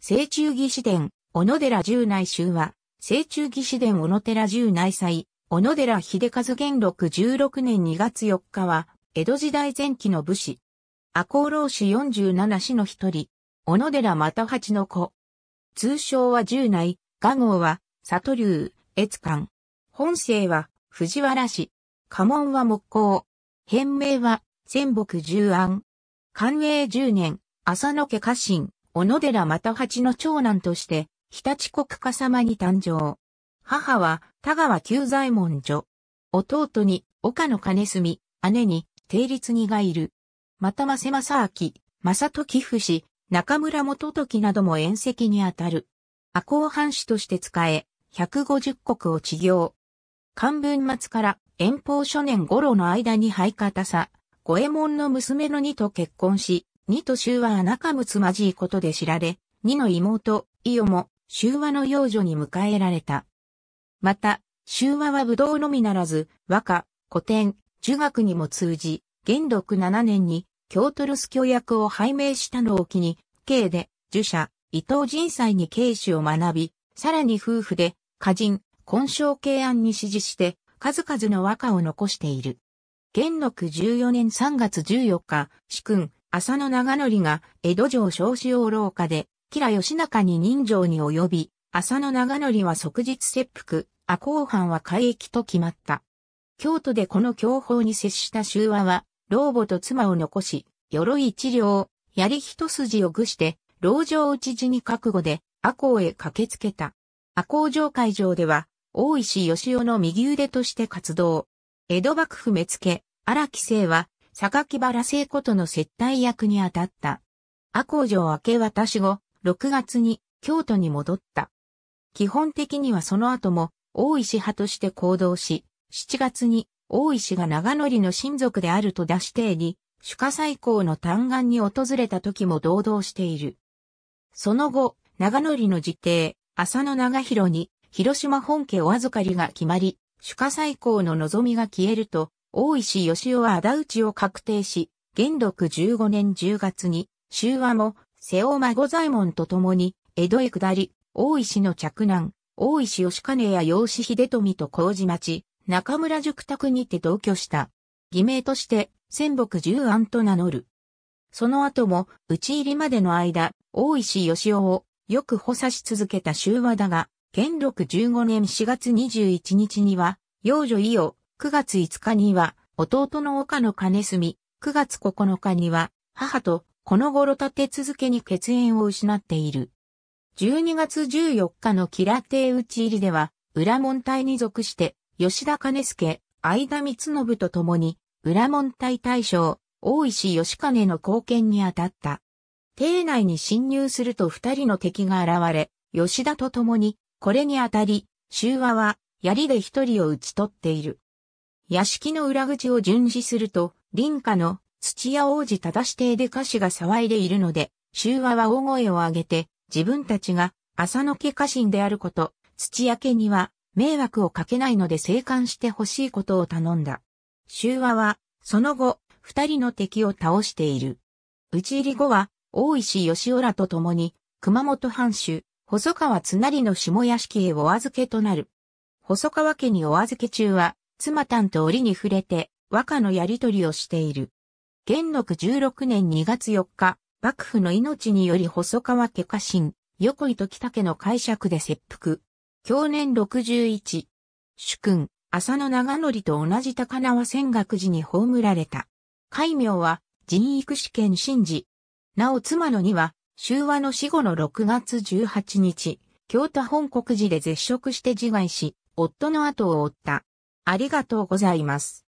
聖中義士伝、小野寺十内衆は、聖中義士伝小野寺十内祭、小野寺秀和元禄十六年二月四日は、江戸時代前期の武士。赤穂浪士十七氏の一人、小野寺又八の子。通称は十内、画号は、里流、越館。本姓は、藤原氏。家紋は木工。変名は、仙北十安。寛永十年、浅野家家臣。小野寺又八の長男として、日立国家様に誕生。母は、田川久左衛門女。弟に、岡野兼住、姉に、定律二がいる。また正正明、正時不死、中村元時なども宴席にあたる。赤公藩士として使え、150国を治療。漢文末から遠方初年頃の間に配下たさ、五右衛門の娘の二と結婚し、二と修和は仲睦まじいことで知られ、二の妹、伊予も、修和の幼女に迎えられた。また、修和は武道のみならず、和歌、古典、儒学にも通じ、元禄七年に、京都留守教役を拝命したのを機に、慶で、儒者、伊藤人祭に慶主を学び、さらに夫婦で、歌人、根性慶安に支持して、数々の和歌を残している。元禄十四年三月十四日、主君、浅野長則が江戸城少子王廊下で、吉良義仲に人情に及び、浅野長則は即日切腹、赤公藩は海域と決まった。京都でこの教法に接した修和は、老母と妻を残し、鎧一両、槍一筋を愚して、老城討ちに覚悟で、赤公へ駆けつけた。赤公城会場では、大石義雄の右腕として活動。江戸幕府目付、荒木生は、榊原聖子との接待役に当たった。阿工城明け渡し後、6月に京都に戻った。基本的にはその後も大石派として行動し、7月に大石が長野の親族であると出してに、主家最高の嘆願に訪れた時も堂々している。その後、長野の辞邸、浅野長広に、広島本家お預かりが決まり、主家最高の望みが消えると、大石義雄は仇討ちを確定し、元禄15年10月に、修和も、瀬尾孫左衛門と共に、江戸へ下り、大石の着男、大石義兼や養子秀富と麹町、中村塾宅にて同居した。偽名として、仙北十安と名乗る。その後も、討ち入りまでの間、大石義雄を、よく補佐し続けた修和だが、元禄15年4月21日には、幼女伊予、9月5日には、弟の岡野兼住、9月9日には、母とこの頃立て続けに血縁を失っている。12月14日のキラテ討ち入りでは、裏門隊に属して、吉田兼助、相田光信と共に、裏門隊大将、大石義兼の貢献に当たった。邸内に侵入すると二人の敵が現れ、吉田と共に、これに当たり、周和は、槍で一人を撃ち取っている。屋敷の裏口を巡視すると、林家の土屋王子正指定で歌詞が騒いでいるので、周和は大声を上げて、自分たちが浅野家家臣であること、土屋家には迷惑をかけないので生還してほしいことを頼んだ。周和は、その後、二人の敵を倒している。討ち入り後は、大石義雄らと共に、熊本藩主、細川津成の下屋敷へお預けとなる。細川家にお預け中は、妻丹と折に触れて和歌のやりとりをしている。元禄16年2月4日、幕府の命により細川家家臣、横井時武の解釈で切腹。去年61。主君、浅野長則と同じ高輪仙岳寺に葬られた。戒名は、人育試験神事。なお妻のには、修和の死後の6月18日、京都本国寺で絶食して自害し、夫の後を追った。ありがとうございます。